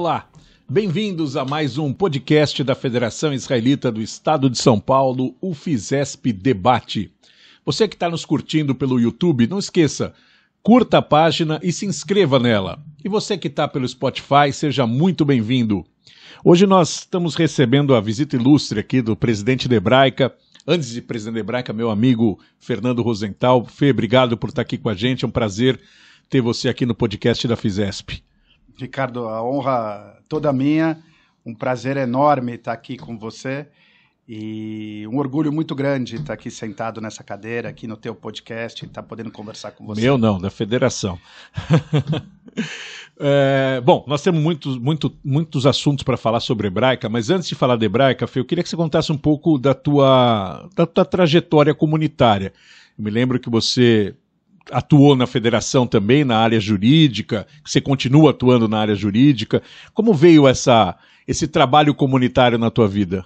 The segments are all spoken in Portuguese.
Olá, bem-vindos a mais um podcast da Federação Israelita do Estado de São Paulo, o FISESP Debate. Você que está nos curtindo pelo YouTube, não esqueça, curta a página e se inscreva nela. E você que está pelo Spotify, seja muito bem-vindo. Hoje nós estamos recebendo a visita ilustre aqui do presidente da Hebraica, antes de presidente da Hebraica, meu amigo Fernando Rosenthal. Fê, obrigado por estar aqui com a gente, é um prazer ter você aqui no podcast da Fisesp. Ricardo, a honra toda minha, um prazer enorme estar aqui com você e um orgulho muito grande estar aqui sentado nessa cadeira, aqui no teu podcast, estar podendo conversar com você. Meu não, da federação. é, bom, nós temos muitos, muito, muitos assuntos para falar sobre hebraica, mas antes de falar de hebraica, Fê, eu queria que você contasse um pouco da tua, da tua trajetória comunitária. Eu me lembro que você atuou na federação também, na área jurídica, que você continua atuando na área jurídica. Como veio essa, esse trabalho comunitário na tua vida?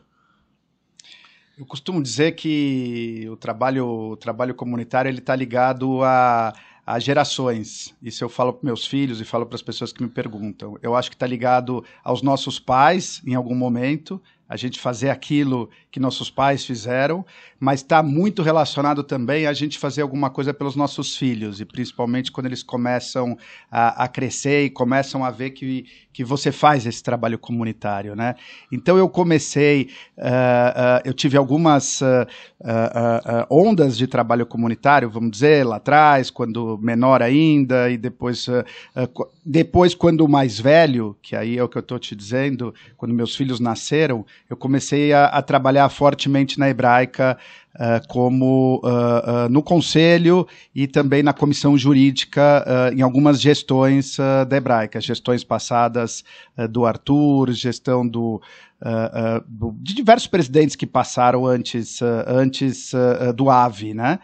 Eu costumo dizer que o trabalho, o trabalho comunitário ele está ligado a, a gerações. Isso eu falo para meus filhos e falo para as pessoas que me perguntam. Eu acho que está ligado aos nossos pais em algum momento, a gente fazer aquilo que nossos pais fizeram, mas está muito relacionado também a gente fazer alguma coisa pelos nossos filhos, e principalmente quando eles começam a, a, crescer e começam a ver que, que você faz esse trabalho comunitário. Né? Então eu comecei, uh, uh, eu tive algumas uh, ondas de trabalho comunitário, vamos dizer, lá atrás, quando menor ainda, e depois, depois quando mais velho, que aí é o que eu estou te dizendo, quando meus filhos nasceram, eu comecei a, a trabalhar fortemente na hebraica Uh, como uh, uh, no conselho e também na comissão jurídica em algumas gestões da Hebraica, gestões passadas do Arthur, gestão do, de diversos presidentes que passaram antes, antes do AVE, né?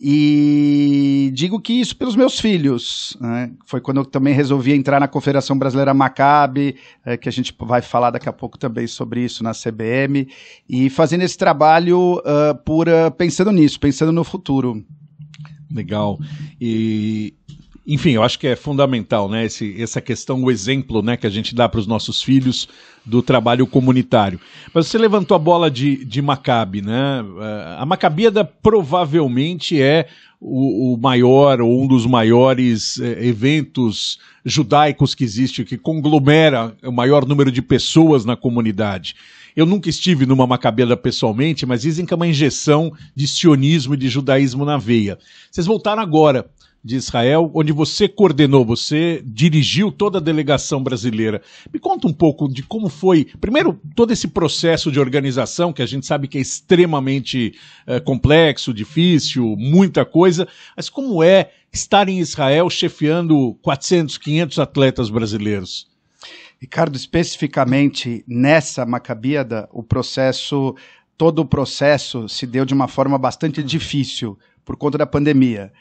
E digo que isso pelos meus filhos. Né? Foi quando eu também resolvi entrar na Confederação Brasileira Macabe, é, que a gente vai falar daqui a pouco também sobre isso na CBM, e fazendo esse trabalho uh, por, uh, pensando nisso, pensando no futuro. Legal. E enfim, eu acho que é fundamental, né? Esse, essa questão, o exemplo, né, que a gente dá para os nossos filhos do trabalho comunitário. Mas você levantou a bola de, de Maccabi, né? Eh, a Maccabiada provavelmente é o, o maior ou um dos maiores eh, eventos judaicos que existe, que conglomera o maior número de pessoas na comunidade. Eu nunca estive numa Maccabeira pessoalmente, mas dizem que é uma injeção de sionismo e de judaísmo na veia. Vocês voltaram agora de Israel, onde você coordenou, você dirigiu toda a delegação brasileira. Me conta um pouco de como foi, primeiro, todo esse processo de organização, que a gente sabe que é extremamente é, complexo, difícil, muita coisa, mas como é estar em Israel chefiando 400, 500 atletas brasileiros? Ricardo, especificamente nessa Macabiada, o processo, todo o processo se deu de uma forma bastante difícil por conta da pandemia.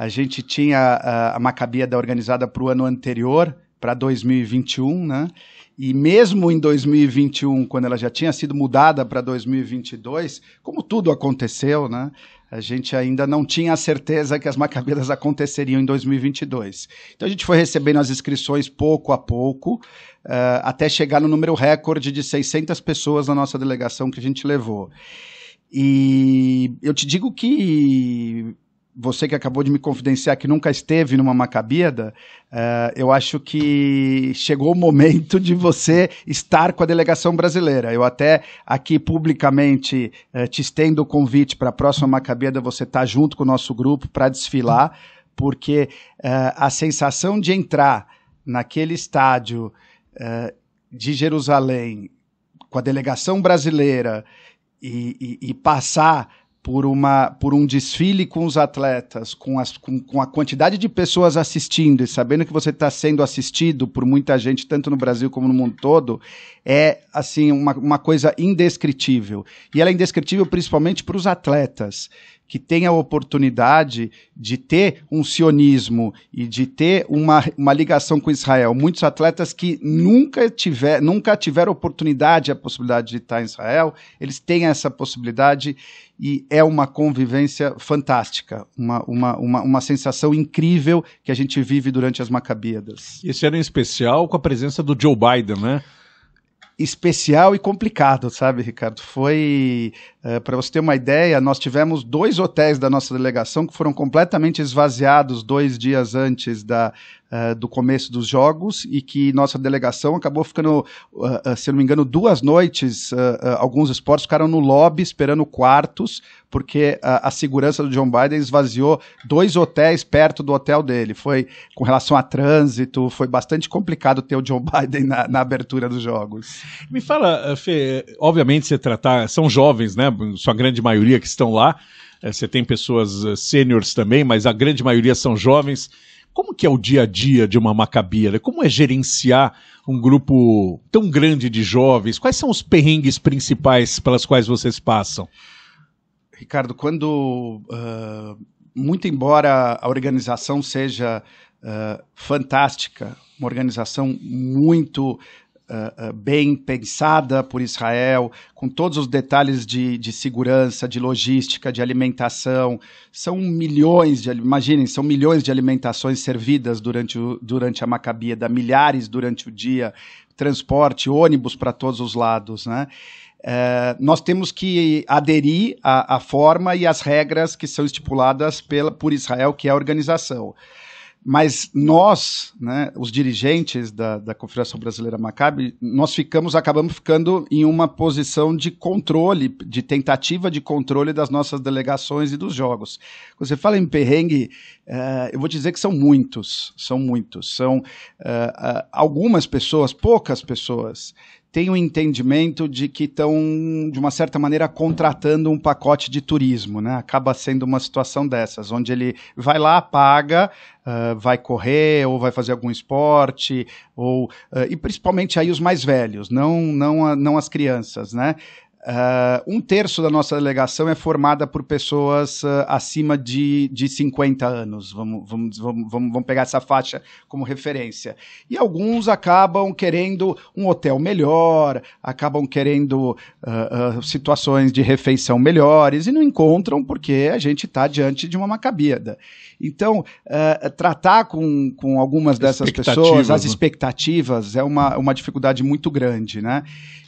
A gente tinha a, a Macabiada organizada para o ano anterior, para 2021, né? E mesmo em 2021, quando ela já tinha sido mudada para 2022, como tudo aconteceu, né? A gente ainda não tinha a certeza que as macabedas aconteceriam em 2022. Então a gente foi recebendo as inscrições pouco a pouco, uh, até chegar no número recorde de 600 pessoas na nossa delegação que a gente levou. E eu te digo que você que acabou de me confidenciar que nunca esteve numa macabida, uh, eu acho que chegou o momento de você estar com a delegação brasileira. Eu até aqui publicamente uh, te estendo o convite para a próxima macabida você estar tá junto com o nosso grupo para desfilar, porque uh, a sensação de entrar naquele estádio de Jerusalém com a delegação brasileira e, e, e passar por, uma, por um desfile com os atletas, com, as, com, com a quantidade de pessoas assistindo e sabendo que você está sendo assistido por muita gente, tanto no Brasil como no mundo todo, é assim uma, uma coisa indescritível. E ela é indescritível principalmente para os atletas que tem a oportunidade de ter um sionismo e de ter uma, uma ligação com Israel. Muitos atletas que nunca, tiver, nunca tiveram oportunidade, a possibilidade de estar em Israel, eles têm essa possibilidade e é uma convivência fantástica, uma, uma, uma, uma sensação incrível que a gente vive durante as Macabíadas. Esse ano em especial com a presença do Joe Biden, né? especial e complicado, sabe, Ricardo? Foi, eh, para você ter uma ideia, nós tivemos dois hotéis da nossa delegação que foram completamente esvaziados dois dias antes da, uh, do começo dos jogos e que nossa delegação acabou ficando, uh, se não me engano, duas noites, alguns esportes ficaram no lobby esperando quartos porque a, a, segurança do John Biden esvaziou dois hotéis perto do hotel dele. Foi com relação a trânsito, foi bastante complicado ter o John Biden na, na abertura dos jogos. Me fala, eh, Fê, obviamente você tratar, são jovens, né? Sua grande maioria que estão lá. Eh, você tem pessoas eh, sêniores também, mas a grande maioria são jovens. Como que é o dia a dia de uma macabira? Como é gerenciar um grupo tão grande de jovens? Quais são os perrengues principais pelas quais vocês passam? Ricardo, quando. Uh, muito embora a organização seja uh, fantástica, uma organização muito Uh, uh, bem pensada por Israel, com todos os detalhes de, de, segurança, de logística, de alimentação. São milhões de, imaginem, são milhões de alimentações servidas durante, o, durante a Macabia, milhares durante o dia, transporte, ônibus para todos os lados, né? É, nós temos que aderir à, à, forma e às regras que são estipuladas pela, por Israel, que é a organização. Mas nós, né, os dirigentes da, da Confederação Brasileira Maccabi, nós ficamos, acabamos ficando em uma posição de controle, de tentativa de controle das nossas delegações e dos jogos. Quando você fala em perrengue, uh, eu vou dizer que são muitos, são muitos, são uh, uh, algumas pessoas, poucas pessoas tem o um entendimento de que estão, de uma certa maneira, contratando um pacote de turismo, né? Acaba sendo uma situação dessas, onde ele vai lá, paga, uh, vai correr, ou vai fazer algum esporte, ou uh, e principalmente aí os mais velhos, não, não, não as crianças, né? Uh, um terço da nossa delegação é formada por pessoas uh, acima de, de 50 anos, vamos, vamos, vamos, vamos pegar essa faixa como referência. E alguns acabam querendo um hotel melhor, acabam querendo uh, situações de refeição melhores e não encontram porque a gente está diante de uma macabida. Então, tratar com, com algumas dessas pessoas as né? expectativas é uma, uma dificuldade muito grande, né?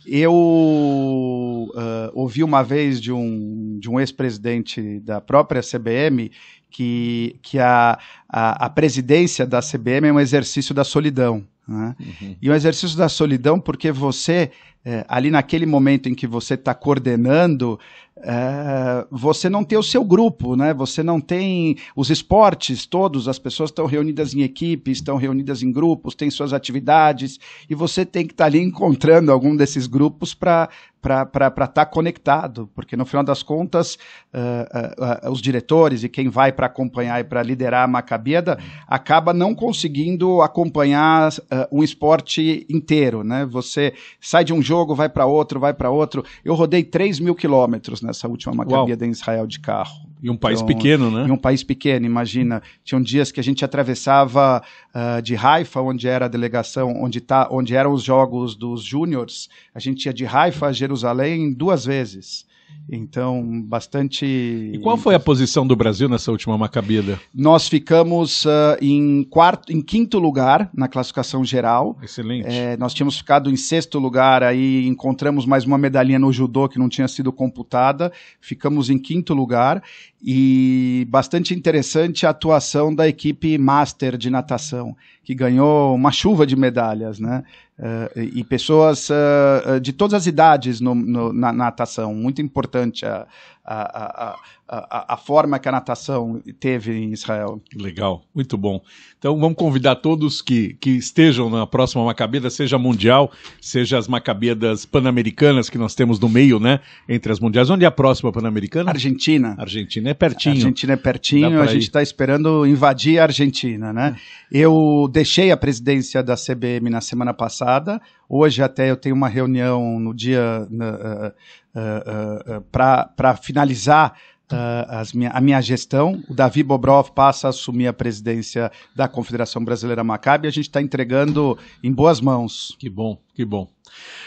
Eu uh, ouvi uma vez de um, de um ex-presidente da própria CBM que, que a, a, a, presidência da CBM é um exercício da solidão. Né? Uhum. E um exercício da solidão porque você é, ali naquele momento em que você está coordenando, é, você não tem o seu grupo, né? Você não tem os esportes todos, as pessoas estão reunidas em equipes, estão reunidas em grupos, têm suas atividades, e você tem que estar tá ali encontrando algum desses grupos para para estar tá conectado, porque no final das contas, uh, uh, uh, os diretores e quem vai para acompanhar e para liderar a macabeda acaba não conseguindo acompanhar é, um esporte inteiro, né? Você sai de um jogo jogo, vai para outro, vai para outro. Eu rodei 3 mil quilômetros nessa última Maccabiada de Israel de carro. E um país então, pequeno, né? Em um país pequeno, imagina. Tinham dias que a gente atravessava uh, de Haifa, onde era a delegação, onde, tá, onde eram os jogos dos júniores. A gente ia de Haifa a Jerusalém duas vezes. Então, bastante. E qual foi a posição do Brasil nessa última Macabida? Nós ficamos uh, em quarto, em quinto lugar na classificação geral. Excelente. É, nós tínhamos ficado em sexto lugar, aí encontramos mais uma medalhinha no judô que não tinha sido computada. Ficamos em quinto lugar e bastante interessante a atuação da equipe master de natação que ganhou uma chuva de medalhas, né? Uh, e pessoas uh, de todas as idades no, no, na natação. Muito importante a, a, a, a, a, forma que a natação teve em Israel. Legal, muito bom. Então vamos convidar todos que, que estejam na próxima Macabeda, seja mundial, seja as Macabedas pan-americanas que nós temos no meio, né? Entre as mundiais. Onde é a próxima pan-americana? Argentina. Argentina é pertinho. Argentina é pertinho, a gente está esperando invadir a Argentina, né? É. Eu deixei a presidência da CBM na semana passada, hoje até eu tenho uma reunião no dia uh, uh, uh, para finalizar uh, minha, a minha gestão. O Davi Bobrov passa a assumir a presidência da Confederação Brasileira e A gente está entregando em boas mãos. Que bom. Que bom.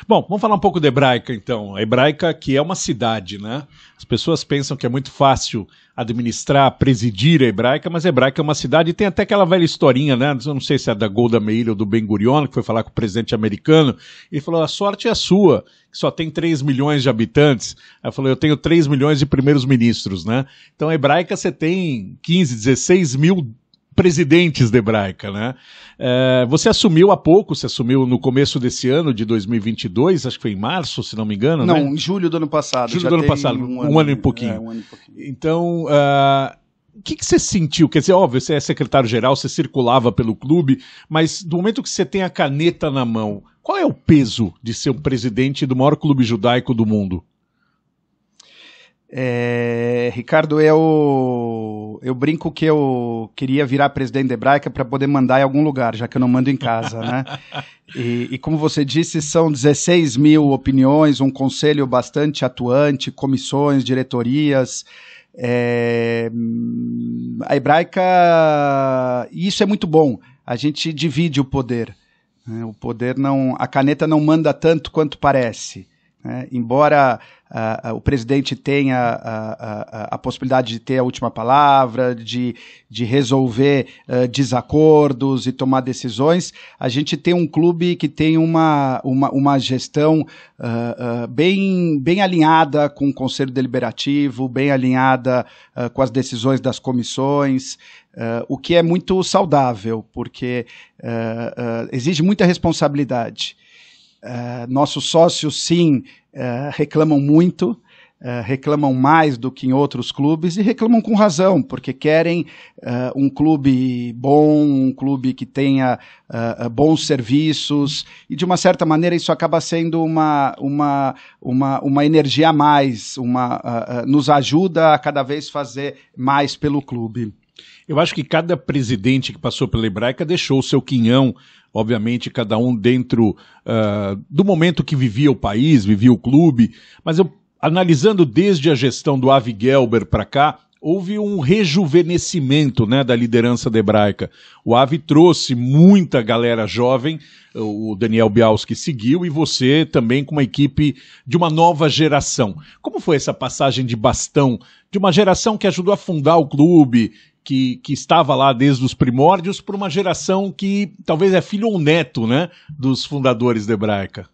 Bom, vamos falar um pouco de Hebraica, então. A Hebraica, que é uma cidade, né? As pessoas pensam que é muito fácil administrar, presidir a Hebraica, mas a Hebraica é uma cidade. E tem até aquela velha historinha, né? Eu não sei se é da Golda Meir ou do Ben Gurion, que foi falar com o presidente americano. Ele falou: a sorte é sua, que só tem 3 milhões de habitantes. Ela falou: eu tenho 3 milhões de primeiros ministros, né? Então, a Hebraica, você tem 15, 16 mil presidentes da Hebraica, né? É, você assumiu há pouco, você assumiu no começo desse ano de 2022, acho que foi em março, se não me engano, Não, né? em julho do ano passado. Julho do ano passado, um, um, ano, ano e pouquinho. É, um ano e pouquinho. Então... Uh, é, o que, que, você sentiu? Quer dizer, óbvio, você é secretário-geral, você circulava pelo clube, mas do momento que você tem a caneta na mão, qual é o peso de ser um presidente do maior clube judaico do mundo? É, Ricardo, eu, eu brinco que eu queria virar presidente da Hebraica para poder mandar em algum lugar, já que eu não mando em casa, né? e, e, como você disse, são 16 mil opiniões, um conselho bastante atuante, comissões, diretorias. É, a Hebraica, isso é muito bom, a gente divide o poder. Né? O poder não, a caneta não manda tanto quanto parece. Né? Embora o presidente tenha a, a, possibilidade de ter a última palavra, de, de resolver uh, desacordos e tomar decisões. A gente tem um clube que tem uma, uma, uma gestão uh, uh, bem, bem alinhada com o Conselho Deliberativo, bem alinhada com as decisões das comissões. Uh, o que é muito saudável, porque uh, uh, exige muita responsabilidade. Nosso sócio sim, é, reclamam muito, uh, reclamam mais do que em outros clubes e reclamam com razão, porque querem uh, um clube bom, um clube que tenha bons serviços e, de uma certa maneira, isso acaba sendo uma, uma, uma, uma energia a mais, uma, nos ajuda a cada vez fazer mais pelo clube. Eu acho que cada presidente que passou pela Hebraica deixou o seu quinhão, obviamente, cada um dentro uh, do momento que vivia o país, vivia o clube. Mas eu, analisando desde a gestão do Avi Gelber para cá, houve um rejuvenescimento né, da liderança da hebraica. O AVE trouxe muita galera jovem, o Daniel Bialski seguiu e você também com uma equipe de uma nova geração. Como foi essa passagem de bastão de uma geração que ajudou a fundar o clube que, que estava lá desde os primórdios para uma geração que talvez é filho ou neto né, dos fundadores da Hebraica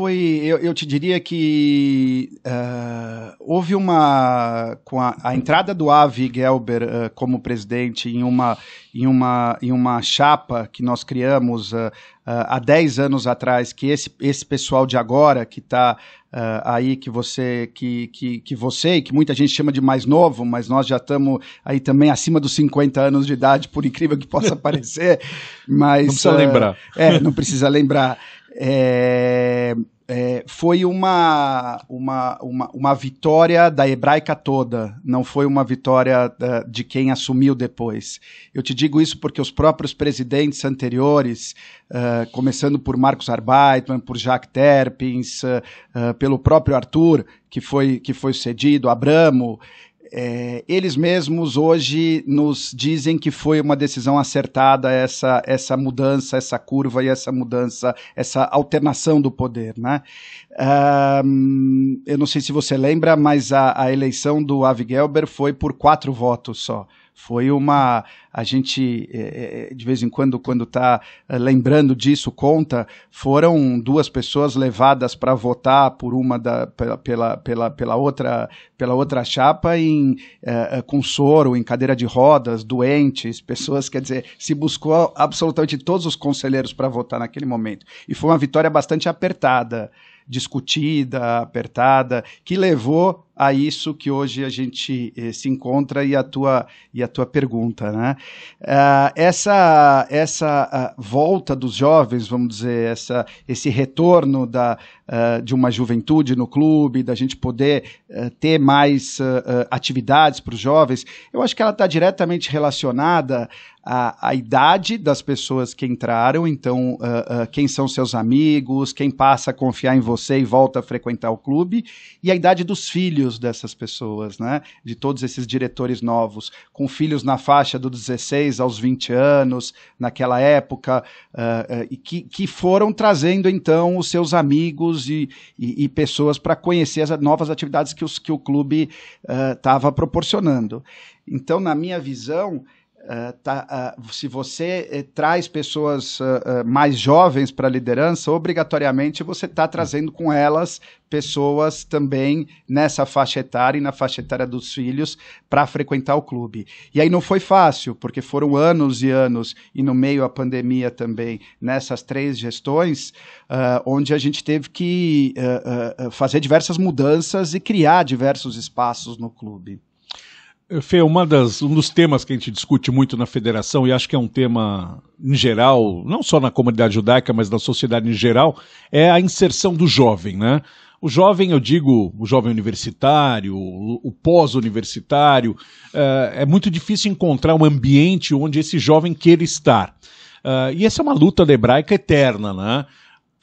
foi, eu, eu te diria que uh, houve uma, com a, a, entrada do Avi Gelber uh, como presidente em uma, em, uma, em uma chapa que nós criamos uh, há 10 anos atrás, que esse, esse pessoal de agora que está Uh, aí que você que, que, que você e que muita gente chama de mais novo, mas nós já estamos aí também acima dos 50 anos de idade, por incrível que possa parecer. Mas, não precisa uh, lembrar. É, não precisa lembrar é, é, foi uma, uma, uma, uma, vitória da hebraica toda, não foi uma vitória da, de quem assumiu depois. Eu te digo isso porque os próprios presidentes anteriores, uh, começando por Marcos Arbeitman, por Jacques Terpins, uh, uh, pelo próprio Arthur, que foi, que foi cedido, Abramo, é, eles mesmos hoje nos dizem que foi uma decisão acertada essa, essa mudança, essa curva e essa mudança, essa alternação do poder. Né? Um, eu não sei se você lembra, mas a, a eleição do Avigelber foi por quatro votos só. Foi uma. A gente, eh, eh, de vez em quando, quando está eh, lembrando disso, conta, foram duas pessoas levadas para votar por uma da, pela, pela, pela, outra, pela outra chapa em, com soro, em cadeira de rodas, doentes, pessoas, quer dizer, se buscou absolutamente todos os conselheiros para votar naquele momento. E foi uma vitória bastante apertada discutida, apertada, que levou a isso que hoje a gente eh, se encontra e a tua, e a tua pergunta. Né? Uh, essa essa uh, volta dos jovens, vamos dizer, essa, esse retorno da, uh, de uma juventude no clube, da gente poder eh, ter mais atividades para os jovens, eu acho que ela está diretamente relacionada à idade das pessoas que entraram, então uh, uh, quem são seus amigos, quem passa a confiar em você e volta a frequentar o clube, e a idade dos filhos filhos dessas pessoas, né? De todos esses diretores novos, com filhos na faixa do 16 aos 20 anos, naquela época, uh, uh, e que, que foram trazendo então os seus amigos e, e, e pessoas para conhecer as novas atividades que, os, que o clube estava ah, uh, proporcionando. Então, na minha visão, eh, tá, uh, se você eh, traz pessoas mais jovens para a liderança, obrigatoriamente você está trazendo com elas pessoas também nessa faixa etária e na faixa etária dos filhos para frequentar o clube. E aí não foi fácil, porque foram anos e anos, e no meio da pandemia também, nessas três gestões, onde a gente teve que fazer diversas mudanças e criar diversos espaços no clube. Fê, uma das, um dos temas que a gente discute muito na federação, e acho que é um tema em geral, não só na comunidade judaica, mas na sociedade em geral, é a inserção do jovem, né? O jovem, eu digo, o jovem universitário, o pós-universitário, eh, é muito difícil encontrar um ambiente onde esse jovem queira estar. Eh, e essa é uma luta da hebraica eterna, né?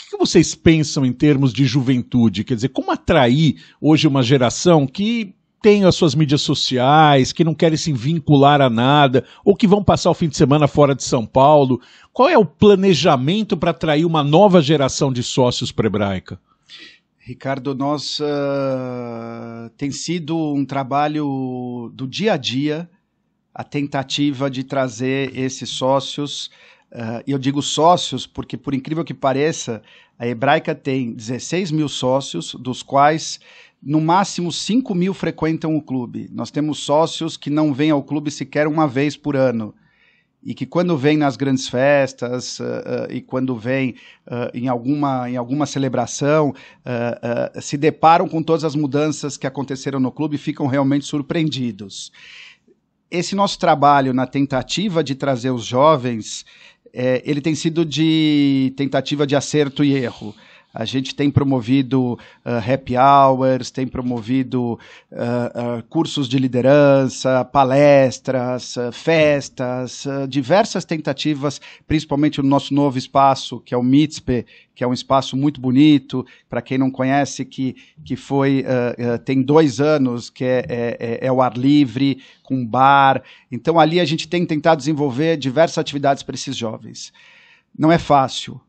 O que vocês pensam em termos de juventude? Quer dizer, como atrair hoje uma geração que têm as suas mídias sociais, que não querem se vincular a nada, ou que vão passar o fim de semana fora de São Paulo. Qual é o planejamento para atrair uma nova geração de sócios para Hebraica? Ricardo, nós uh, tem sido um trabalho do dia a dia a tentativa de trazer esses sócios. Uh, eu digo sócios porque, por incrível que pareça, a Hebraica tem 16 mil sócios, dos quais no máximo 5 mil frequentam o clube. Nós temos sócios que não vêm ao clube sequer uma vez por ano. E que quando vêm nas grandes festas uh, uh, e quando vêm uh, ah, em, alguma, em alguma celebração, se deparam com todas as mudanças que aconteceram no clube e ficam realmente surpreendidos. Esse nosso trabalho na tentativa de trazer os jovens, é, ele tem sido de tentativa de acerto e erro a gente tem promovido uh, happy hours, tem promovido uh, uh, cursos de liderança, palestras, festas, diversas tentativas, principalmente no nosso novo espaço, que é o MITSPE, que é um espaço muito bonito, para quem não conhece, que, que foi, tem dois anos, que é, é, é, é o ar livre, com bar. Então, ali a gente tem tentado desenvolver diversas atividades para esses jovens. Não é fácil,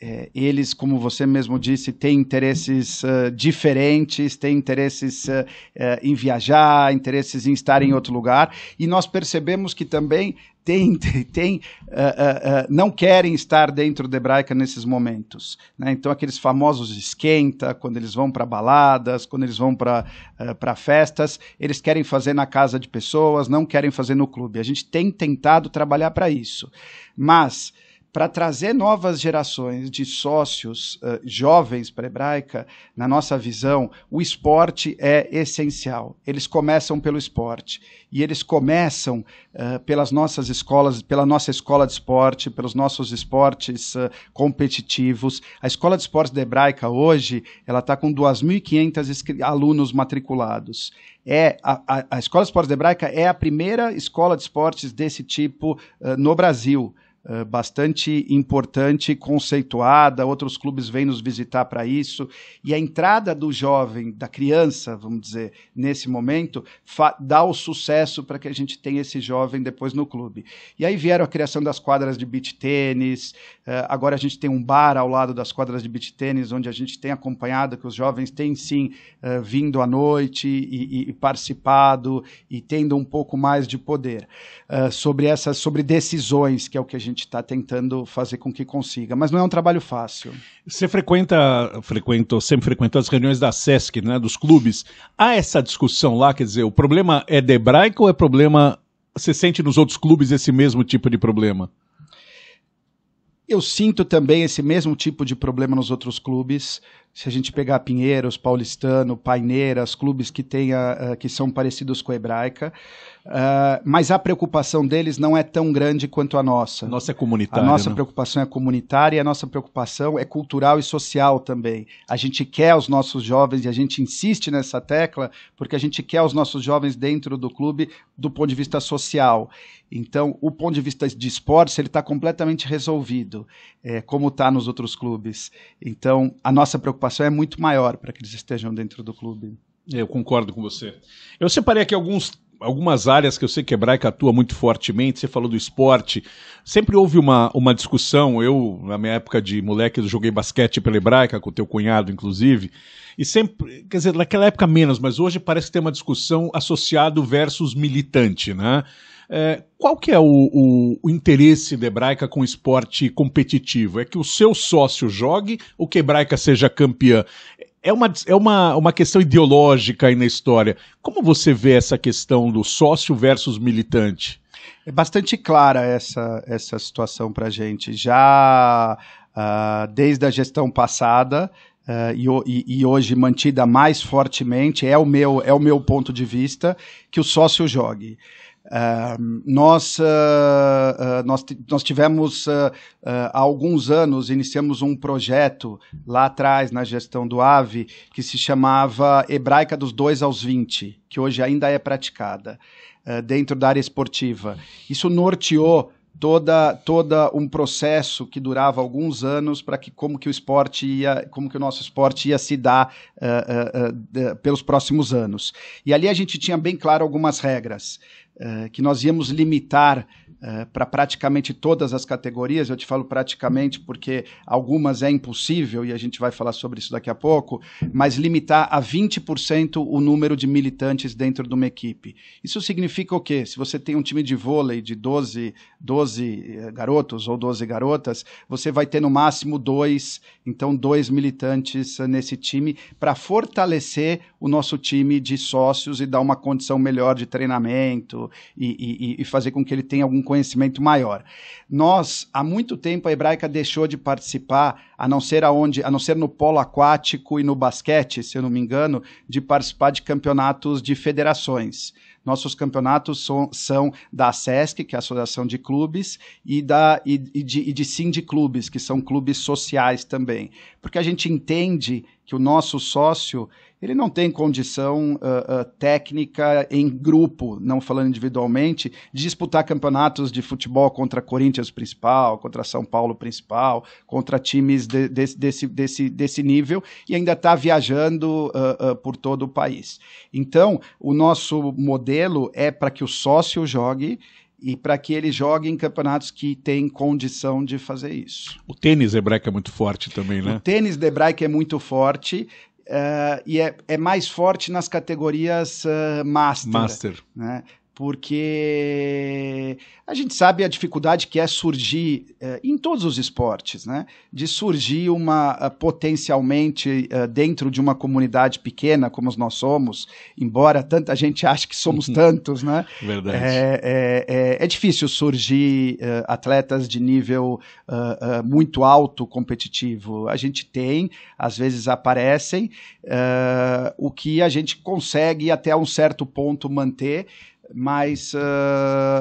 é, eles, como você mesmo disse, têm interesses uh, diferentes, têm interesses uh, uh, em viajar, interesses em estar em outro lugar, e nós percebemos que também tem, tem, ah, não querem estar dentro da hebraica nesses momentos. Né? Então, aqueles famosos esquenta, quando eles vão para baladas, quando eles vão para uh, festas, eles querem fazer na casa de pessoas, não querem fazer no clube. A gente tem tentado trabalhar para isso. Mas para trazer novas gerações de sócios uh, jovens para a Hebraica, na nossa visão, o esporte é essencial. Eles começam pelo esporte e eles começam uh, pelas nossas escolas, pela nossa escola de esporte, pelos nossos esportes uh, competitivos. A escola de esportes da Hebraica hoje, ela está com 2.500 alunos matriculados é a, a, a, Escola de Esportes Hebraica é a primeira escola de esportes desse tipo uh, no Brasil. Eh, bastante importante, conceituada, outros clubes vêm nos visitar para isso. E a entrada do jovem, da criança, vamos dizer, nesse momento, dá o sucesso para que a gente tenha esse jovem depois no clube. E aí vieram a criação das quadras de beach tênis, eh, agora a gente tem um bar ao lado das quadras de beach tênis, onde a gente tem acompanhado que os jovens têm sim eh, vindo à noite e, e, e participado e tendo um pouco mais de poder sobre essas sobre decisões, que é o que a gente gente está tentando fazer com que consiga, mas não é um trabalho fácil. Você frequenta, frequentou, sempre frequentou as reuniões da SESC, né, dos clubes. Há essa discussão lá, quer dizer, o problema é hebraico ou é problema. Você sente nos outros clubes esse mesmo tipo de problema? Eu sinto também esse mesmo tipo de problema nos outros clubes se a gente pegar Pinheiros, Paulistano, Paineiras, clubes que, tenha, uh, que são parecidos com a hebraica, uh, mas a preocupação deles não é tão grande quanto a nossa. Nossa é comunitária. A nossa né? preocupação é comunitária e a nossa preocupação é cultural e social também. A gente quer os nossos jovens e a gente insiste nessa tecla porque a gente quer os nossos jovens dentro do clube do ponto de vista social. Então, o ponto de vista de esportes, ele está completamente resolvido, é, como está nos outros clubes. Então, a nossa preocupação preocupação é muito maior para que eles estejam dentro do clube. Eu concordo com você. Eu separei aqui alguns algumas áreas que eu sei que a Hebraica atua muito fortemente, você falou do esporte, sempre houve uma, uma discussão, eu, na minha época de moleque, eu joguei basquete pela Hebraica, com o teu cunhado, inclusive, e sempre, quer dizer, naquela época menos, mas hoje parece que tem uma discussão associado versus militante, né? É, qual que é o, o, o, interesse da Hebraica com esporte competitivo? É que o seu sócio jogue ou que a Hebraica seja campeã? É uma, é uma, uma questão ideológica aí na história. Como você vê essa questão do sócio versus militante? É bastante clara essa, essa situação para a gente. Já uh, desde a gestão passada, Uh, e, e, hoje mantida mais fortemente, é o, meu, é o meu ponto de vista, que o sócio jogue. Uh, nós, uh, uh, nós, nós tivemos ah, há alguns anos, iniciamos um projeto lá atrás, na gestão do AVE, que se chamava Hebraica dos 2 aos 20, que hoje ainda é praticada dentro da área esportiva. Isso norteou toda toda um processo que durava alguns anos para que como que o esporte ia como que o nosso esporte ia se dar uh, uh, uh, pelos próximos anos e ali a gente tinha bem claro algumas regras eh, que nós íamos limitar é, para praticamente todas as categorias. Eu te falo praticamente porque algumas é impossível, e a gente vai falar sobre isso daqui a pouco, mas limitar a 20% o número de militantes dentro de uma equipe. Isso significa o quê? Se você tem um time de vôlei de 12, 12 eh, garotos ou 12 garotas, você vai ter no máximo dois, então dois militantes eh, nesse time para fortalecer o nosso time de sócios e dar uma condição melhor de treinamento e, e, e fazer com que ele tenha algum conhecimento conhecimento maior. Nós, há muito tempo, a Hebraica deixou de participar, a não ser aonde, a não ser no polo aquático e no basquete, se eu não me engano, de participar de campeonatos de federações. Nossos campeonatos são, são da SESC, que é a Associação de Clubes, e, da, e, e de, e de que são clubes sociais também. Porque a gente entende que o nosso sócio ele não tem condição uh, uh, técnica em grupo, não falando individualmente, de disputar campeonatos de futebol contra Corinthians principal, contra São Paulo principal, contra times de, de, desse, desse, desse nível e ainda está viajando uh, por todo o país. Então, o nosso modelo é para que o sócio jogue e para que ele jogue em campeonatos que tem condição de fazer isso. O tênis hebraico é muito forte também, né? O tênis hebraico é muito forte Uh, e é, é mais forte nas categorias uh, master. Master. Né? porque a gente sabe a dificuldade que é surgir eh, em todos os esportes, né? De surgir uma eh, potencialmente eh, dentro de uma comunidade pequena como nós somos, embora tanta gente ache que somos uhum. tantos, né? Verdade. É, é, é, é difícil surgir atletas de nível muito alto competitivo. A gente tem, às vezes aparecem, o que a gente consegue até um certo ponto manter mas uh,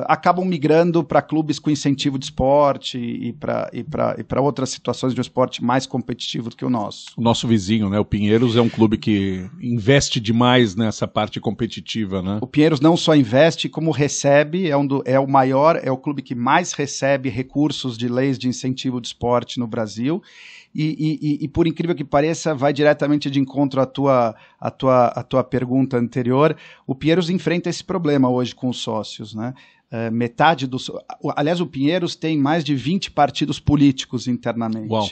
acabam migrando para clubes com incentivo de esporte e para e e outras situações de um esporte mais competitivo do que o nosso. O nosso vizinho, né? O Pinheiros é um clube que investe demais nessa parte competitiva, né? O Pinheiros não só investe, como recebe, é, um do, é o maior, é o clube que mais recebe recursos de leis de incentivo de esporte no Brasil e, e, e, por incrível que pareça, vai diretamente de encontro à tua, à tua, à tua pergunta anterior. O Pinheiros enfrenta esse problema hoje com os sócios, né? Uh, metade dos. Aliás, o Pinheiros tem mais de 20 partidos políticos internamente. Uau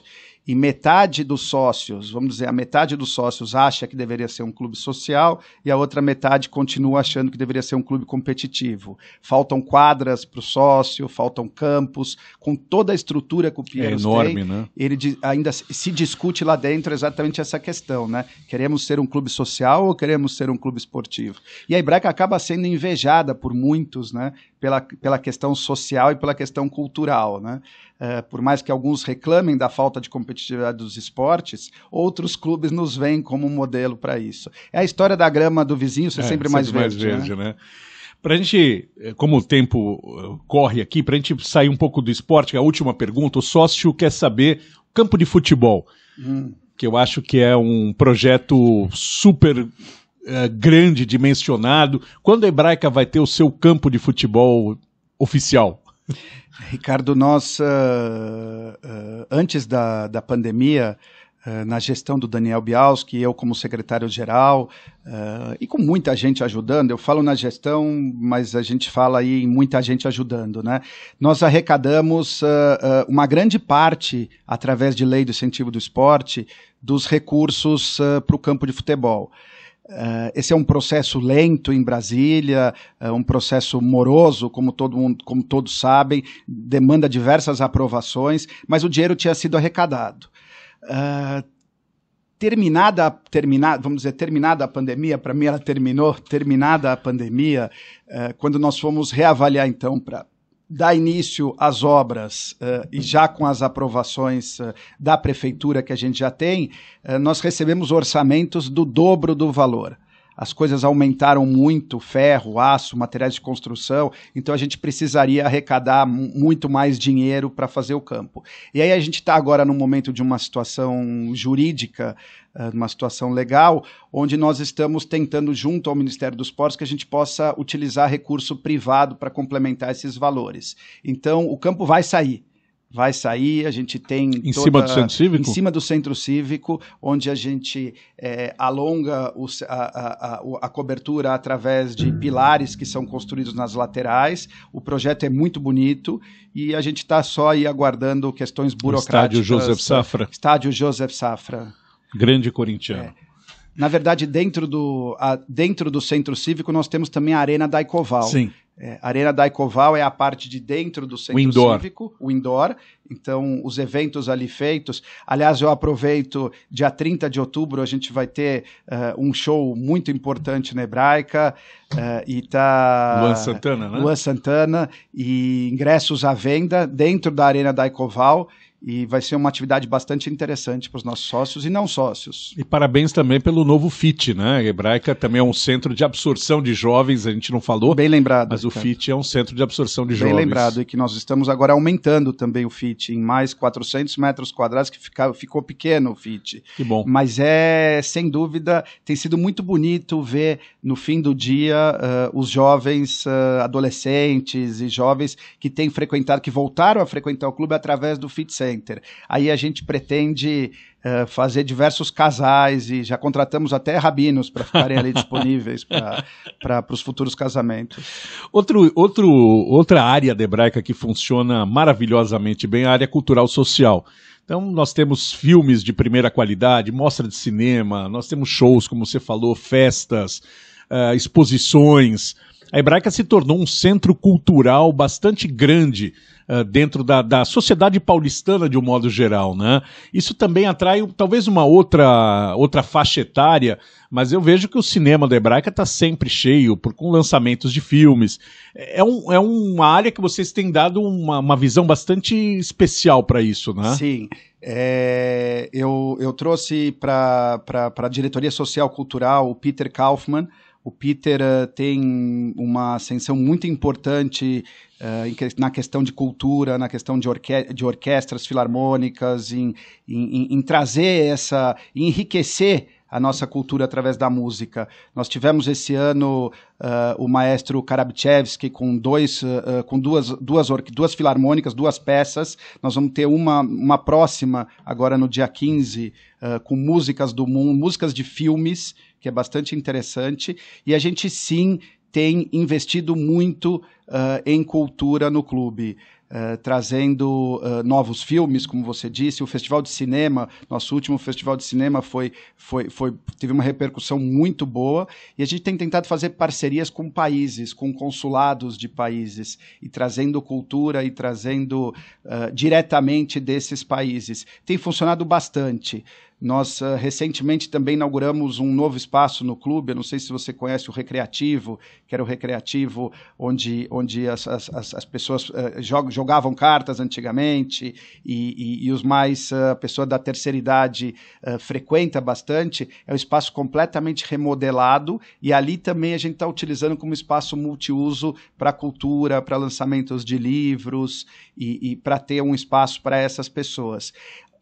e metade dos sócios, vamos dizer, a metade dos sócios acha que deveria ser um clube social e a outra metade continua achando que deveria ser um clube competitivo. Faltam quadras para o sócio, faltam campos, com toda a estrutura que o é Pinheiros é enorme, tem, né? ele ainda se discute lá dentro exatamente essa questão, né? Queremos ser um clube social ou queremos ser um clube esportivo? E a Ibraca acaba sendo invejada por muitos, né? Pela, pela questão social e pela questão cultural, né? Eh, por mais que alguns reclamem da falta de competitividade dos esportes, outros clubes nos veem como um modelo para isso. É a história da grama do vizinho ser é, sempre, mais sempre verde. Mais verde né? né? Para a gente, eh, como o tempo eh, corre aqui, para a gente sair um pouco do esporte, é a última pergunta, o sócio quer saber, campo de futebol, hum. que eu acho que é um projeto super grande, dimensionado. Quando a Hebraica vai ter o seu campo de futebol oficial? Ricardo, nós, uh, uh, antes da, da pandemia, uh, na gestão do Daniel Bialski, eu como secretário-geral, e com muita gente ajudando, eu falo na gestão, mas a gente fala aí em muita gente ajudando, né? Nós arrecadamos uma grande parte, através de lei do incentivo do esporte, dos recursos para o campo de futebol. Uh, esse é um processo lento em Brasília, uh, um processo moroso, como, todo mundo, como todos sabem, demanda diversas aprovações, mas o dinheiro tinha sido arrecadado. Uh, terminada, terminada, vamos dizer, terminada a pandemia, para mim ela terminou, terminada a pandemia, quando nós fomos reavaliar então para dá início às obras uh, e já com as aprovações uh, da prefeitura que a gente já tem, uh, nós recebemos orçamentos do dobro do valor as coisas aumentaram muito, ferro, aço, materiais de construção, então a gente precisaria arrecadar muito mais dinheiro para fazer o campo. E aí a gente está agora no momento de uma situação jurídica, eh, uma situação legal, onde nós estamos tentando, junto ao Ministério dos Portos, que a gente possa utilizar recurso privado para complementar esses valores. Então o campo vai sair vai sair. A gente tem. Em toda, cima do centro cívico? Em cima do centro cívico, onde a gente é, alonga o, a, a, a, cobertura através de pilares que são construídos nas laterais. O projeto é muito bonito e a gente está só aí aguardando questões burocráticas. estádio Joseph Safra. Estádio Joseph Safra. Grande corintiano. É. Na verdade, dentro do, a, dentro do centro cívico, nós temos também a Arena da Icoval. Sim. É, Arena Daikoval é a parte de dentro do centro o indoor. cívico, o indoor. Então, os eventos ali feitos. Aliás, eu aproveito, dia 30 de outubro, a gente vai ter uh, um show muito importante na Hebraica. Uh, e tá... Luan Santana, né? Luan Santana. E ingressos à venda dentro da Arena Daikoval e vai ser uma atividade bastante interessante para os nossos sócios e não sócios. E parabéns também pelo novo FIT, né? A Hebraica também é um centro de absorção de jovens, a gente não falou. Bem lembrado. Mas o FIT é um centro de absorção de Bem jovens. Bem lembrado, e que nós estamos agora aumentando também o FIT em mais 400 metros quadrados, que fica, ficou pequeno o FIT. Que bom. Mas é, sem dúvida, tem sido muito bonito ver no fim do dia uh, os jovens uh, adolescentes e jovens que têm frequentado, que voltaram a frequentar o clube através do FIT 6 center. Aí a gente pretende uh, fazer diversos casais e já contratamos até rabinos para ficarem ali disponíveis para os futuros casamentos. Outro, outro, outra área da Hebraica que funciona maravilhosamente bem é a área cultural social. Então, nós temos filmes de primeira qualidade, mostra de cinema, nós temos shows, como você falou, festas, uh, exposições. A Hebraica se tornou um centro cultural bastante grande eh, dentro da, da sociedade paulistana de um modo geral, né? Isso também atrai talvez uma outra, outra faixa etária, mas eu vejo que o cinema da Hebraica está sempre cheio por, com lançamentos de filmes. É, é, um, é uma área que vocês têm dado uma, uma visão bastante especial para isso, né? Sim. É, eu, eu trouxe para a diretoria social cultural o Peter Kaufmann, o Peter uh, tem uma ascensão muito importante uh, que, na questão de cultura, na questão de, orque de orquestras filarmônicas, em, em, em trazer essa, em enriquecer a nossa cultura através da música. Nós tivemos esse ano uh, o maestro Karabchevsky com, dois, uh, com duas, duas, duas filarmônicas, duas peças. Nós vamos ter uma, uma próxima agora no dia 15, uh, com músicas do mundo, músicas de filmes que é bastante interessante. E a gente sim tem investido muito uh, em cultura no clube. Uh, trazendo uh, novos filmes, como você disse. O Festival de Cinema, nosso último Festival de Cinema foi, foi, foi, teve uma repercussão muito boa. E a gente tem tentado fazer parcerias com países, com consulados de países, e trazendo cultura e trazendo uh, diretamente desses países. Tem funcionado bastante. Nós uh, recentemente também inauguramos um novo espaço no clube. Eu não sei se você conhece o Recreativo, que era o Recreativo onde, onde as, as, as pessoas uh, jog, jogavam cartas antigamente e, e, e os mais, eh, a uh, pessoa da terceira idade frequenta bastante. É um espaço completamente remodelado e ali também a gente está utilizando como espaço multiuso para cultura, para lançamentos de livros e, e para ter um espaço para essas pessoas.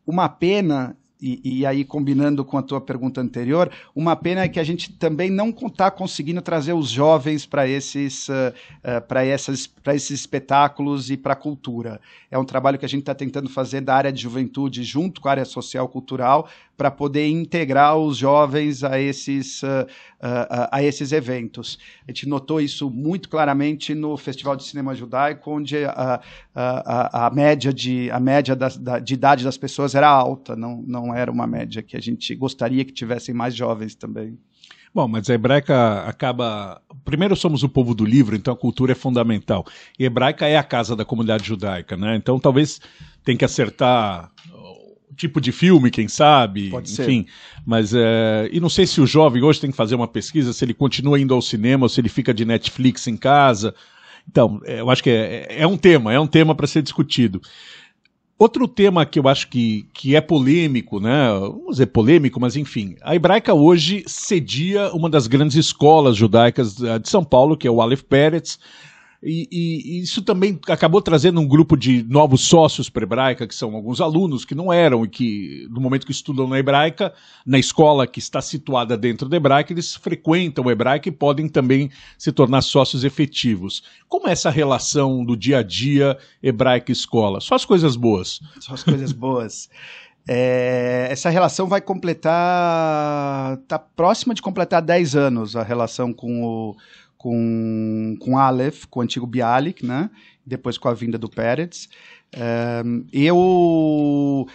Uma pena e, e, aí, combinando com a tua pergunta anterior, uma pena é que a gente também não está conseguindo trazer os jovens para esses, uh, uh, para esses espetáculos e para a cultura. É um trabalho que a gente está tentando fazer da área de juventude junto com a área social cultural, para poder integrar os jovens a esses, uh, uh, a esses eventos. A gente notou isso muito claramente no Festival de Cinema Judaico, onde a, a, a média, de, a média da, da, de idade das pessoas era alta, não, não era uma média que a gente gostaria que tivessem mais jovens também. Bom, mas a hebraica acaba. Primeiro, somos o povo do livro, então a cultura é fundamental. E hebraica é a casa da comunidade judaica, né? Então talvez tem que acertar tipo de filme, quem sabe? Pode Enfim, ser. mas é, e não sei se o jovem hoje tem que fazer uma pesquisa se ele continua indo ao cinema ou se ele fica de Netflix em casa. Então, é, eu acho que é, é um tema, é um tema para ser discutido. Outro tema que eu acho que, que é polêmico, né? Vamos dizer polêmico, mas enfim. A hebraica hoje cedia uma das grandes escolas judaicas eh, de São Paulo, que é o Aleph Peretz, e, e, isso também acabou trazendo um grupo de novos sócios para a hebraica, que são alguns alunos que não eram e que, no momento que estudam na hebraica, na escola que está situada dentro da hebraica, eles frequentam a hebraica e podem também se tornar sócios efetivos. Como é essa relação do dia a dia hebraica-escola? Só as coisas boas. Só as coisas boas. É, essa relação vai completar. Está próxima de completar 10 anos a relação com o, com, com Aleph, com o antigo Bialik, né? depois com a vinda do Peretz. Um, eh, eu.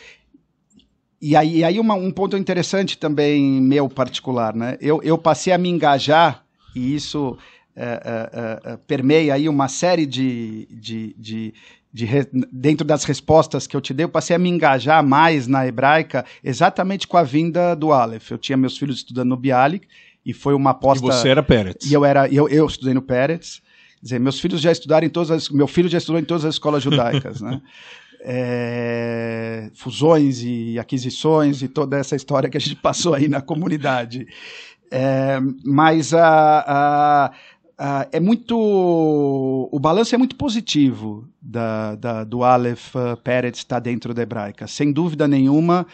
E aí, e aí uma, um ponto interessante também, meu particular, né? Eu, eu passei a me engajar, e isso é, é, é, permeia aí uma série de, de, de de re... dentro das respostas que eu te dei, eu passei a me engajar mais na hebraica exatamente com a vinda do Aleph. Eu tinha meus filhos estudando no Bialik e foi uma aposta. E você era Peretz. E eu era, eu, eu estudei no Peretz. Dizer, meus filhos já estudaram em todas as, meu filho já estudou em todas as escolas judaicas, né? É, fusões e aquisições e toda essa história que a gente passou aí na comunidade. É, mas a, a, a, é muito. O balanço é muito positivo da, da, do Aleph Peretz estar tá dentro da hebraica. Sem dúvida nenhuma,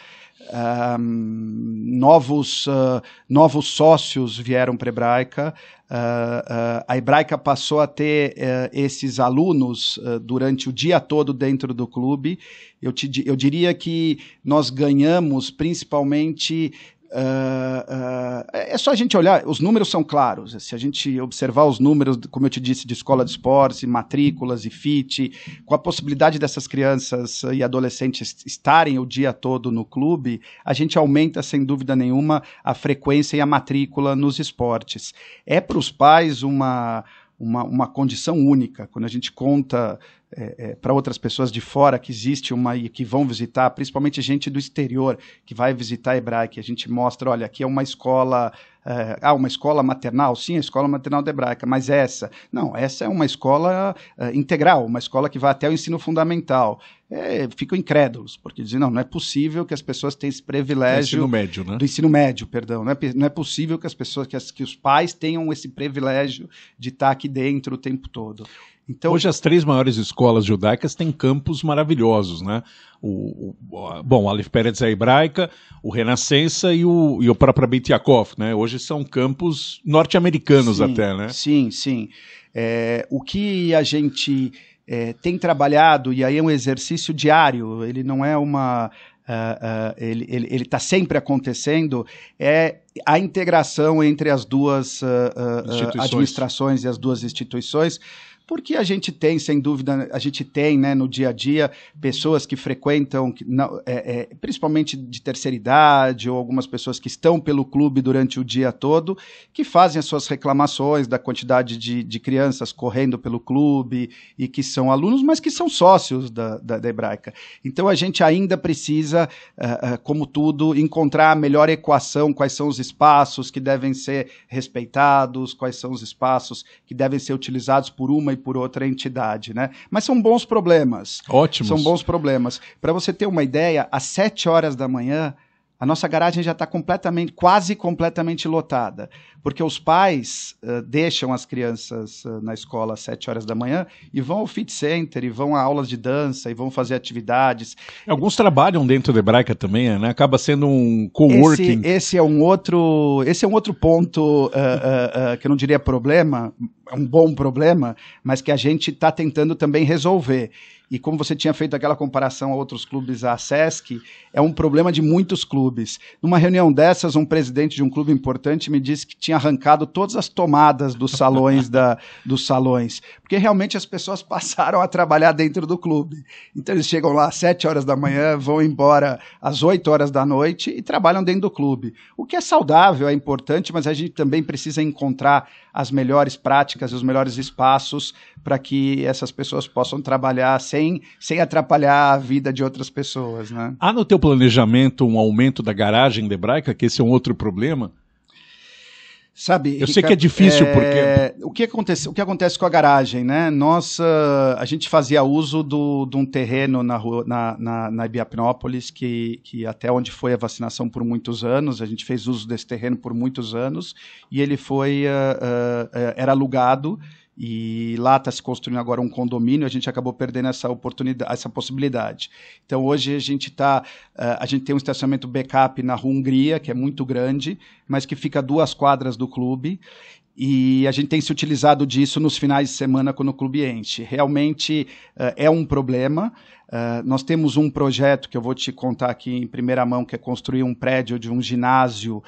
novos, uh, novos sócios vieram para a Hebraica. Uh, a Hebraica passou a ter eh, esses alunos durante o dia todo dentro do clube. Eu, te, eu diria que nós ganhamos principalmente Uh, uh, é só a gente olhar, os números são claros. Se a gente observar os números, como eu te disse, de escola de esportes, matrículas e FIT, com a possibilidade dessas crianças e adolescentes estarem o dia todo no clube, a gente aumenta, sem dúvida nenhuma, a frequência e a matrícula nos esportes. É para os pais uma uma, uma condição única. Quando a gente conta é, é, para outras pessoas de fora que existe uma e que vão visitar, principalmente gente do exterior que vai visitar a Hebraica, a gente mostra, olha, aqui é uma escola é, ah, uma escola maternal, sim, a escola maternal da hebraica, mas essa. Não, essa é uma escola é, integral, uma escola que vai até o ensino fundamental. É, ficam incrédulos, porque dizem, não, não é possível que as pessoas tenham esse privilégio... Do ensino médio, né? Do ensino médio, perdão. Não é, não é possível que as pessoas, que, as, que os pais tenham esse privilégio de estar aqui dentro o tempo todo. Então, Hoje as três maiores escolas judaicas têm campos maravilhosos, né? O, o bom, a Aleph Peretz é hebraica, o Renascença e o, e o propriamente né? Hoje são campos norte-americanos até, né? Sim, sim. É, o que a gente é, tem trabalhado, e aí é um exercício diário, ele não é uma... Uh, uh, ele está sempre acontecendo, é a integração entre as duas uh, administrações e as duas instituições, porque a gente tem, sem dúvida, a gente tem né, no dia a dia pessoas que frequentam, que não, é, é, principalmente de terceira idade, ou algumas pessoas que estão pelo clube durante o dia todo, que fazem as suas reclamações da quantidade de, de crianças correndo pelo clube e que são alunos, mas que são sócios da, da, da Hebraica. Então a gente ainda precisa, uh, uh, como tudo, encontrar a melhor equação, quais são os espaços que devem ser respeitados, quais são os espaços que devem ser utilizados por uma e por outra entidade, né? Mas são bons problemas. Ótimos. São bons problemas. Para você ter uma ideia, às sete horas da manhã, a nossa garagem já está completamente, quase completamente lotada, porque os pais uh, deixam as crianças uh, na escola às 7 horas da manhã e vão ao fit center, e vão a aulas de dança, e vão fazer atividades. Alguns trabalham dentro da Hebraica também, né? Acaba sendo um coworking. Esse, esse é um outro, esse é um outro ponto uh, que eu não diria problema, é um bom problema, mas que a gente está tentando também resolver e como você tinha feito aquela comparação a outros clubes, a SESC, é um problema de muitos clubes. Numa reunião dessas, um presidente de um clube importante me disse que tinha arrancado todas as tomadas dos salões da, dos salões, porque realmente as pessoas passaram a trabalhar dentro do clube. Então eles chegam lá às 7 horas da manhã, vão embora às 8 horas da noite e trabalham dentro do clube. O que é saudável, é importante, mas a gente também precisa encontrar as melhores práticas, os melhores espaços para que essas pessoas possam trabalhar sem, sem atrapalhar a vida de outras pessoas. Né? Há no teu planejamento um aumento da garagem de Hebraica, que esse é um outro problema? Sabe, eu sei que é difícil é, porque o que acontece, o que acontece com a garagem, né? Nossa, ah, a gente fazia uso do, de um terreno na rua, na, na, na Ibiapinópolis que, que até onde foi a vacinação por muitos anos, a gente fez uso desse terreno por muitos anos e ele foi uh, uh, era alugado e lá está se construindo agora um condomínio, a gente acabou perdendo essa oportunidade, essa possibilidade. Então hoje a gente tá, eh, a gente tem um estacionamento backup na Rua Hungria, que é muito grande, mas que fica a duas quadras do clube. E a gente tem se utilizado disso nos finais de semana quando o clube enche. Realmente uh, é um problema. Uh, nós temos um projeto que eu vou te contar aqui em primeira mão, que é construir um prédio de um ginásio uh,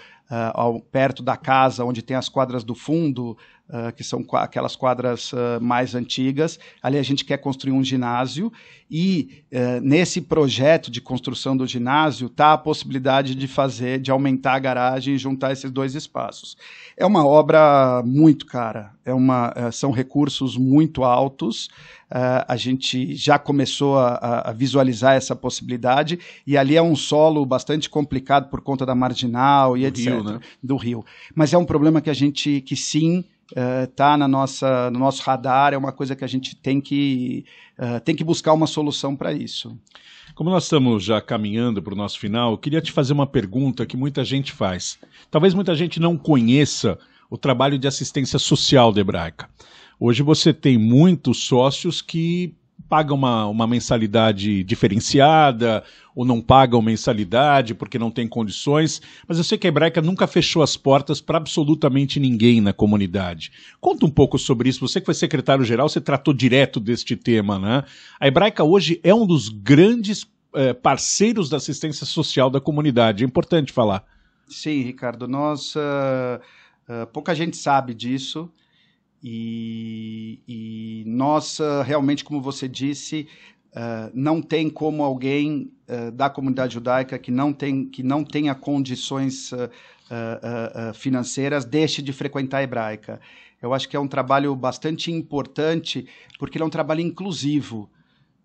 ao, perto da casa, onde tem as quadras do fundo Uh, que são aquelas quadras uh, mais antigas. Ali a gente quer construir um ginásio e uh, nesse projeto de construção do ginásio está a possibilidade de fazer, de aumentar a garagem e juntar esses dois espaços. É uma obra muito cara, é uma, são recursos muito altos. a gente já começou a, a visualizar essa possibilidade e ali é um solo bastante complicado por conta da marginal e do etc. Rio, né? Do rio. Mas é um problema que a gente, que sim, está eh, uh, na nossa, no nosso radar, é uma coisa que a gente tem que, uh, tem que buscar uma solução para isso. Como nós estamos já caminhando para o nosso final, eu queria te fazer uma pergunta que muita gente faz. Talvez muita gente não conheça o trabalho de assistência social da Hebraica. Hoje você tem muitos sócios que paga uma, uma mensalidade diferenciada ou não paga uma mensalidade porque não tem condições, mas eu sei que a Hebraica nunca fechou as portas para absolutamente ninguém na comunidade. Conta um pouco sobre isso. Você que foi secretário-geral, você tratou direto deste tema, né? A Hebraica hoje é um dos grandes é, parceiros da assistência social da comunidade. É importante falar. Sim, Ricardo. Nós. Uh, uh, pouca gente sabe disso. E, e nós, realmente, como você disse, uh, não tem como alguém uh, da comunidade judaica que não, tem, que não tenha condições uh, financeiras deixe de frequentar a hebraica. Eu acho que é um trabalho bastante importante, porque ele é um trabalho inclusivo.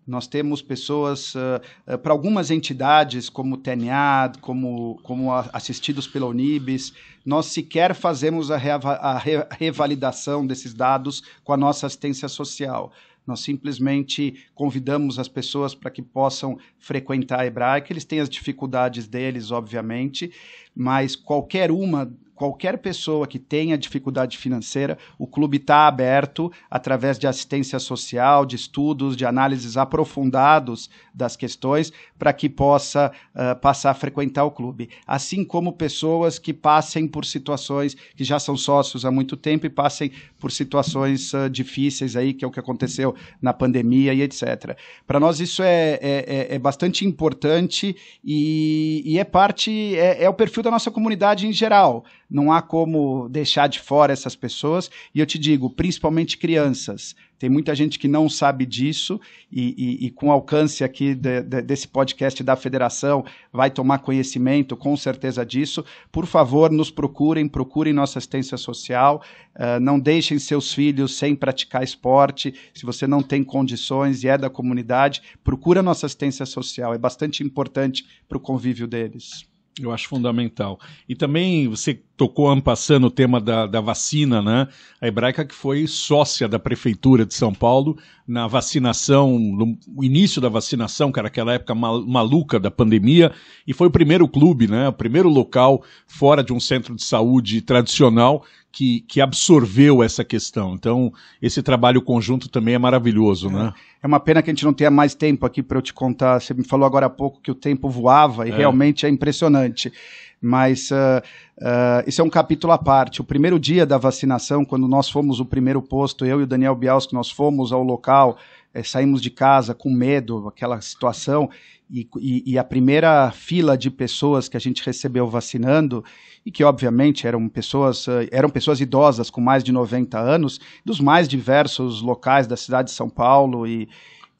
Nós temos pessoas, uh, para algumas entidades, como o TENEAD, como, como assistidos pela Unibis, nós sequer fazemos a, reava, a re, revalidação desses dados com a nossa assistência social. Nós simplesmente convidamos as pessoas para que possam frequentar a hebraica. Eles têm as dificuldades deles, obviamente, mas qualquer uma qualquer pessoa que tenha dificuldade financeira, o clube está aberto através de assistência social, de estudos, de análises aprofundados das questões, para que possa uh, passar a frequentar o clube. Assim como pessoas que passem por situações, que já são sócios há muito tempo e passem por situações uh, difíceis aí, que é o que aconteceu na pandemia e etc. Para nós isso é, é, é, é, bastante importante e, e é parte, é, é o perfil da nossa comunidade em geral não há como deixar de fora essas pessoas. E eu te digo, principalmente crianças. Tem muita gente que não sabe disso e, e, e com alcance aqui de, de, desse podcast da federação vai tomar conhecimento com certeza disso. Por favor, nos procurem, procurem nossa assistência social. Uh, não deixem seus filhos sem praticar esporte. Se você não tem condições e é da comunidade, procura nossa assistência social. É bastante importante para o convívio deles. Eu acho fundamental. E também você tocou ampassando o tema da, da vacina, né? A Hebraica que foi sócia da Prefeitura de São Paulo na vacinação, no início da vacinação, que era aquela época maluca da pandemia, e foi o primeiro clube, né? O primeiro local fora de um centro de saúde tradicional que, que, absorveu essa questão. Então, esse trabalho conjunto também é maravilhoso, né? é. né? É uma pena que a gente não tenha mais tempo aqui para eu te contar. Você me falou agora há pouco que o tempo voava e é. realmente é impressionante mas uh, uh, isso é um capítulo à parte. O primeiro dia da vacinação, quando nós fomos o primeiro posto, eu e o Daniel Bielski, nós fomos ao local, eh, saímos de casa com medo, aquela situação, e, e, e, a primeira fila de pessoas que a gente recebeu vacinando, e que obviamente eram pessoas, ah, eram pessoas idosas com mais de 90 anos, dos mais diversos locais da cidade de São Paulo e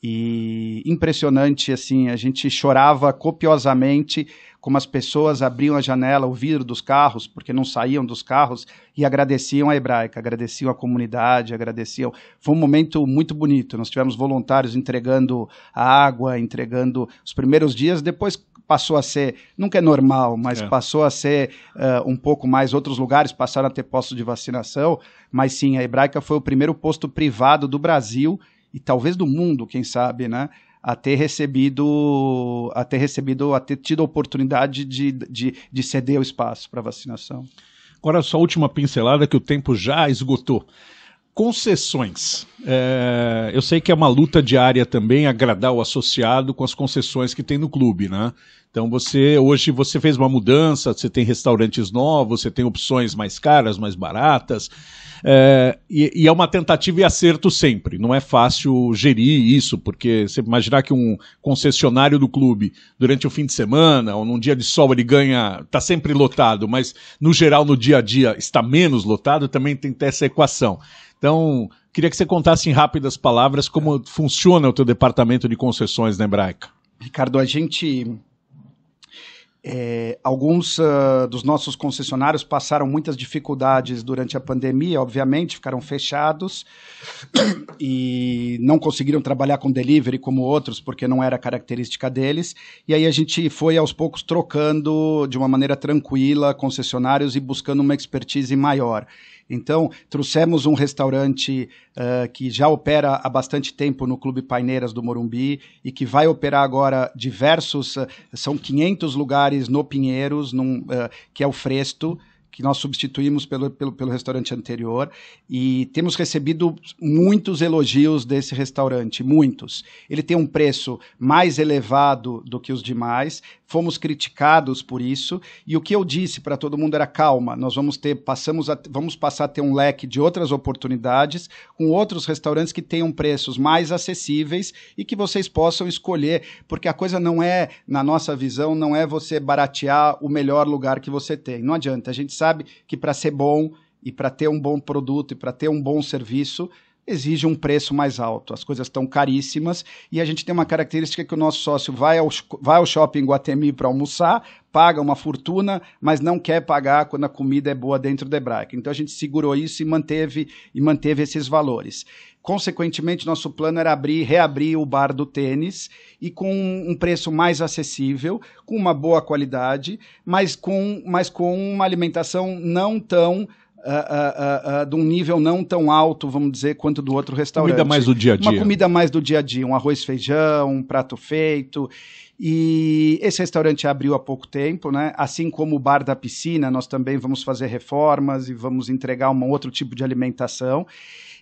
e impressionante assim a gente chorava copiosamente como as pessoas abriam a janela o vidro dos carros porque não saíam dos carros e agradeciam a hebraica agradeciam a comunidade agradeciam foi um momento muito bonito nós tivemos voluntários entregando a água entregando os primeiros dias depois passou a ser, nunca é normal, mas é. passou a ser uh, um pouco mais. Outros lugares passaram a ter postos de vacinação, mas sim, a Hebraica foi o primeiro posto privado do Brasil e talvez do mundo, quem sabe, né? a ter recebido, a ter recebido, a ter tido a oportunidade de, de, de ceder o espaço para vacinação. Agora, só a última pincelada que o tempo já esgotou. Concessões. É, eu sei que é uma luta diária também agradar o associado com as concessões que tem no clube, né? Então você hoje você fez uma mudança, você tem restaurantes novos, você tem opções mais caras, mais baratas. É, e, e, é uma tentativa e acerto sempre. Não é fácil gerir isso, porque você imaginar que um concessionário do clube, durante o fim de semana ou num dia de sol, ele ganha, está sempre lotado, mas no geral, no dia a dia, está menos lotado, também tem que ter essa equação. Então, queria que você contasse em rápidas palavras como funciona o teu departamento de concessões na Hebraica. Ricardo, a gente é, alguns uh, dos nossos concessionários passaram muitas dificuldades durante a pandemia, obviamente, ficaram fechados e não conseguiram trabalhar com delivery como outros, porque não era característica deles. E aí a gente foi aos poucos trocando de uma maneira tranquila concessionários e buscando uma expertise maior. Então, trouxemos um restaurante uh, que já opera há bastante tempo no Clube Paineiras do Morumbi e que vai operar agora diversos, uh, são 500 lugares no Pinheiros, num, uh, que é o Fresto, que nós substituímos pelo, pelo, pelo, restaurante anterior e temos recebido muitos elogios desse restaurante, muitos. Ele tem um preço mais elevado do que os demais, fomos criticados por isso e o que eu disse para todo mundo era calma, nós vamos ter, passamos a, vamos passar a ter um leque de outras oportunidades com outros restaurantes que tenham preços mais acessíveis e que vocês possam escolher, porque a coisa não é, na nossa visão, não é você baratear o melhor lugar que você tem, não adianta, a gente sabe que para ser bom e para ter um bom produto e para ter um bom serviço, exige um preço mais alto. As coisas estão caríssimas e a gente tem uma característica que o nosso sócio vai ao, vai ao shopping Guatemi para almoçar, paga uma fortuna, mas não quer pagar quando a comida é boa dentro da Hebraica. Então a gente segurou isso e manteve e manteve esses valores. Consequentemente, nosso plano era abrir, reabrir o bar do tênis e com um preço mais acessível, com uma boa qualidade, mas com, mas com uma alimentação não tão Uh, uh, uh, de um nível não tão alto, vamos dizer, quanto do outro restaurante. Comida mais do dia a dia. Uma comida mais do dia a dia, um arroz feijão, um prato feito. E esse restaurante abriu há pouco tempo, né? Assim como o bar da piscina, nós também vamos fazer reformas e vamos entregar um outro tipo de alimentação.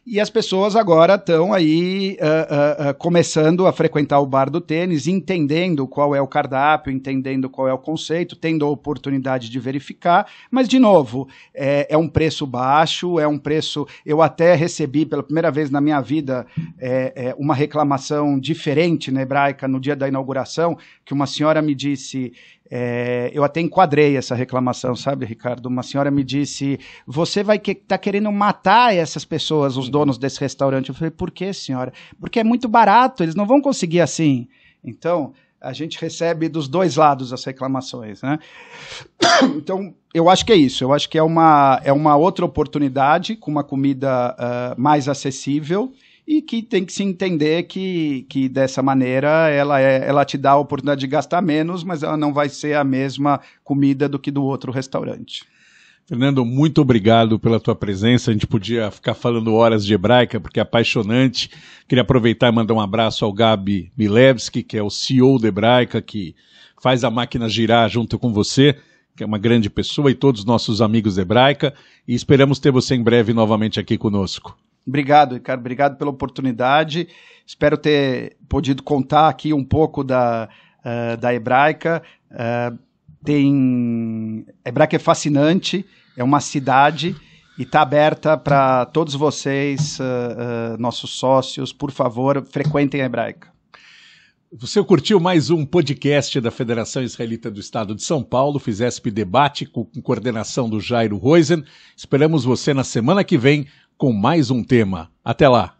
E as pessoas agora estão aí uh, uh, uh, começando a frequentar o bar do tênis, entendendo qual é o cardápio, entendendo qual é o conceito, tendo a oportunidade de verificar. Mas, de novo, é, é um preço baixo, é um preço. Eu até recebi pela primeira vez na minha vida é, é, uma reclamação diferente na né, hebraica no dia da inauguração, que uma senhora me disse: é, eu até enquadrei essa reclamação, sabe, Ricardo? Uma senhora me disse: você vai que, tá querendo matar essas pessoas, os donos desse restaurante. Eu falei: por que, senhora? Porque é muito barato, eles não vão conseguir assim. Então, a gente recebe dos dois lados as reclamações, né? Então, eu acho que é isso. Eu acho que é uma, é uma outra oportunidade com uma comida uh, mais acessível e que tem que se entender que, que dessa maneira ela, é, ela te dá a oportunidade de gastar menos, mas ela não vai ser a mesma comida do que do outro restaurante. Fernando, muito obrigado pela tua presença. A gente podia ficar falando horas de hebraica, porque é apaixonante. Queria aproveitar e mandar um abraço ao Gabi Milevski, que é o CEO da Hebraica, que faz a máquina girar junto com você, que é uma grande pessoa, e todos os nossos amigos da Hebraica. E esperamos ter você em breve novamente aqui conosco. Obrigado, Ricardo. Obrigado pela oportunidade. Espero ter podido contar aqui um pouco da, uh, da hebraica. Uh, tem... A hebraica é fascinante, é uma cidade e está aberta para todos vocês, uh, nossos sócios. Por favor, frequentem a hebraica. Você curtiu mais um podcast da Federação Israelita do Estado de São Paulo, Fizesp Debate, com coordenação do Jairo Roisen. Esperamos você na semana que vem com mais um tema. Até lá!